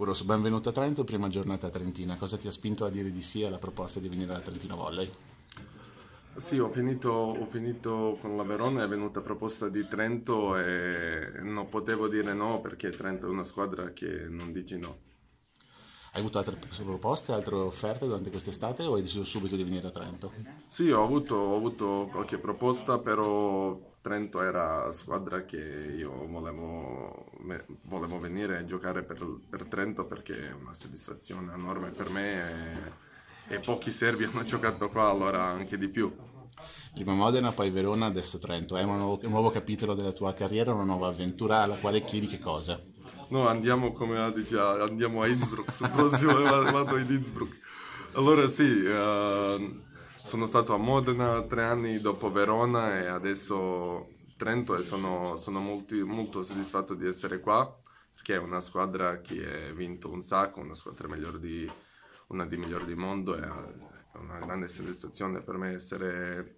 Uros, benvenuto a Trento, prima giornata a Trentina. Cosa ti ha spinto a dire di sì alla proposta di venire alla Trentino Volley? Sì, ho finito, ho finito, con la Verona, è venuta proposta di Trento e non potevo dire no perché Trento è una squadra che non dici no. Hai avuto altre proposte, altre offerte durante quest'estate o hai deciso subito di venire a Trento? Sì, ho avuto, ho avuto qualche proposta, però Trento era la squadra che io volevo, volevo venire a giocare per, per, Trento perché è una soddisfazione enorme per me e, e pochi serbi hanno giocato qua, allora anche di più. Prima Modena, poi Verona, adesso Trento. È un nuovo, un nuovo capitolo della tua carriera, una nuova avventura alla quale chiedi che cosa? No, andiamo come ha Adige, andiamo a Innsbruck, sul prossimo vado in Innsbruck. Allora sì, uh, sono stato a Modena tre anni, dopo Verona e adesso Trento e sono, sono molti, molto soddisfatto di essere qua perché è una squadra che ha vinto un sacco, una squadra migliore di, una di migliori del mondo e è una grande soddisfazione per me essere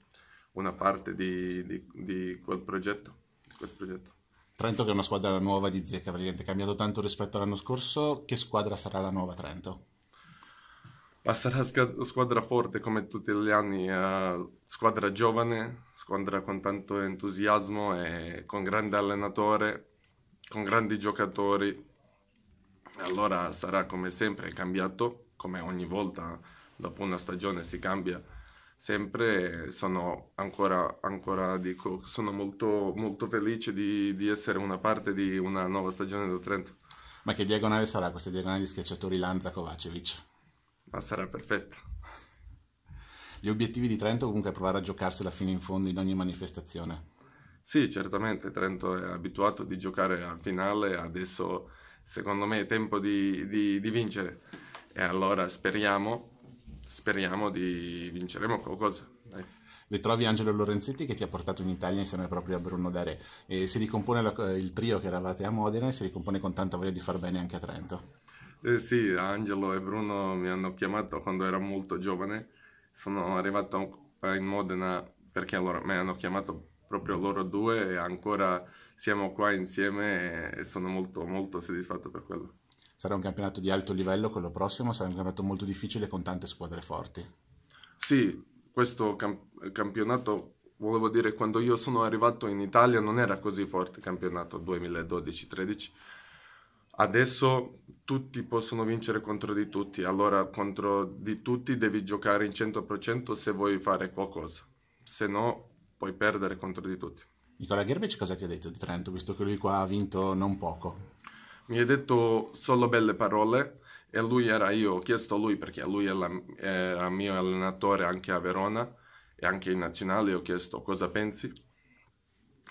una parte di, di, di quel progetto, di questo progetto. Trento che è una squadra nuova di zecca, praticamente è cambiato tanto rispetto all'anno scorso, che squadra sarà la nuova Trento? passerà sarà squadra forte come tutti gli anni, eh, squadra giovane, squadra con tanto entusiasmo e con grande allenatore, con grandi giocatori. Allora sarà come sempre cambiato, come ogni volta dopo una stagione si cambia sempre. Sono ancora, ancora dico, sono molto, molto felice di, di essere una parte di una nuova stagione del Trento. Ma che diagonale sarà questa diagonale di schiacciatori Lanza-Kovacevic? Ma sarà perfetto. Gli obiettivi di Trento comunque è provare a giocarsela fino in fondo in ogni manifestazione. Sì, certamente, Trento è abituato di giocare al finale, adesso secondo me è tempo di, di, di vincere e allora speriamo, speriamo di vinceremo qualcosa. Dai ritrovi Angelo Lorenzetti che ti ha portato in Italia insieme proprio a Bruno Dare e si ricompone la, il trio che eravate a Modena e si ricompone con tanta voglia di far bene anche a Trento. Eh, sì, Angelo e Bruno mi hanno chiamato quando ero molto giovane. Sono arrivato in Modena perché allora mi hanno chiamato proprio loro due e ancora siamo qua insieme e sono molto molto soddisfatto per quello. Sarà un campionato di alto livello quello prossimo, sarà un campionato molto difficile con tante squadre forti. Sì, questo camp- campionato, volevo dire, quando io sono arrivato in Italia non era così forte il campionato 2012-13 Adesso tutti possono vincere contro di tutti, allora contro di tutti devi giocare in 100% se vuoi fare qualcosa, se no puoi perdere contro di tutti. Nicola Gerbic cosa ti ha detto di Trento, visto che lui qua ha vinto non poco? Mi ha detto solo belle parole e lui era io, ho chiesto a lui perché lui era mio allenatore anche a Verona e anche in nazionale, ho chiesto cosa pensi,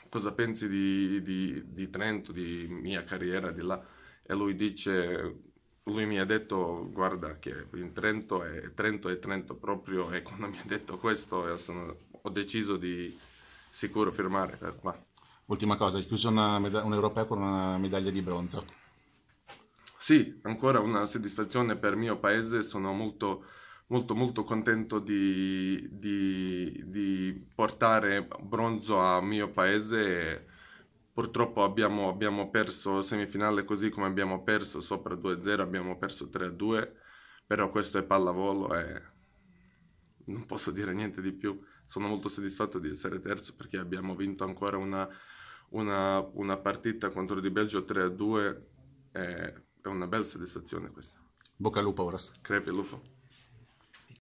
cosa pensi di, di, di Trento, di mia carriera di là e lui dice, lui mi ha detto, guarda che in Trento è Trento, è Trento proprio e quando mi ha detto questo eh, sono, ho deciso di sicuro firmare per eh, qua. Ultima cosa, hai chiuso meda- un europeo con una medaglia di bronzo. Sì, ancora una soddisfazione per il mio paese, sono molto molto molto contento di, di, di portare bronzo al mio paese. Purtroppo abbiamo, abbiamo perso semifinale così come abbiamo perso sopra 2-0, abbiamo perso 3-2, però questo è pallavolo e non posso dire niente di più. Sono molto soddisfatto di essere terzo perché abbiamo vinto ancora una, una, una partita contro di Belgio 3-2, è, una bella soddisfazione questa. Bocca al lupo, Oras. Crepe lupo.